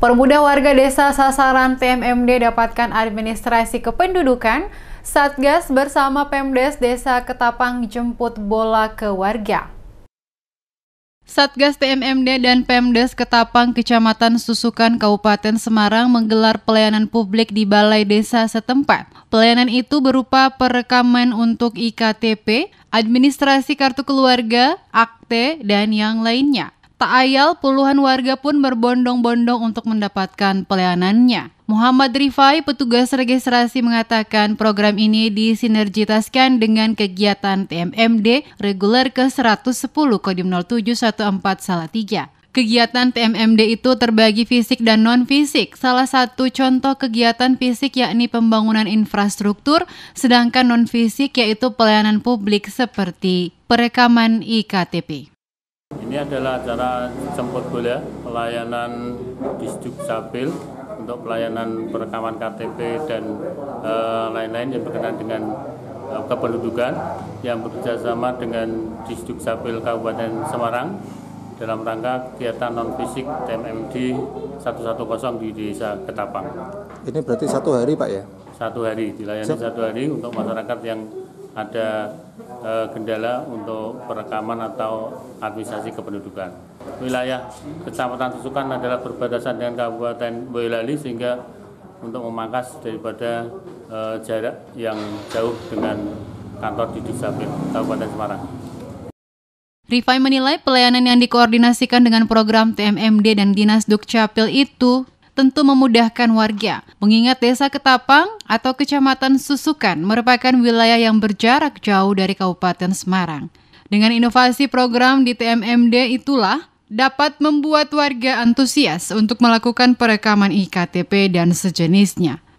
Permuda warga desa sasaran TMMd dapatkan administrasi kependudukan, Satgas bersama Pemdes Desa Ketapang jemput bola ke warga. Satgas TMMD dan Pemdes Ketapang Kecamatan Susukan Kabupaten Semarang menggelar pelayanan publik di balai desa setempat. Pelayanan itu berupa perekaman untuk IKTP, administrasi kartu keluarga, akte, dan yang lainnya. Tak ayal puluhan warga pun berbondong-bondong untuk mendapatkan pelayanannya. Muhammad Rifai, petugas registrasi mengatakan program ini disinergitaskan dengan kegiatan TMMD reguler ke-110 Kodim 0714 Salatiga. Kegiatan TMMD itu terbagi fisik dan non-fisik. Salah satu contoh kegiatan fisik yakni pembangunan infrastruktur, sedangkan non-fisik yaitu pelayanan publik seperti perekaman IKTP. Ini adalah acara jemput bola pelayanan Disduk Sabil untuk pelayanan perekaman KTP dan eh, lain-lain uh, yang berkenaan dengan uh, kependudukan yang bekerjasama dengan Disduk Sabil Kabupaten Semarang dalam rangka kegiatan non fisik TMMD 110 di Desa Ketapang. Ini berarti satu hari Pak ya? Satu hari, dilayani satu hari untuk masyarakat yang ada eh, kendala untuk perekaman atau administrasi kependudukan. Wilayah Kecamatan Susukan adalah berbatasan dengan Kabupaten Boyolali sehingga untuk memangkas daripada eh, jarak yang jauh dengan kantor di Dukcapil Kabupaten Semarang. Rifai menilai pelayanan yang dikoordinasikan dengan program TMMD dan Dinas Dukcapil itu tentu memudahkan warga. Mengingat desa Ketapang atau kecamatan Susukan merupakan wilayah yang berjarak jauh dari Kabupaten Semarang. Dengan inovasi program di TMMD itulah dapat membuat warga antusias untuk melakukan perekaman IKTP dan sejenisnya.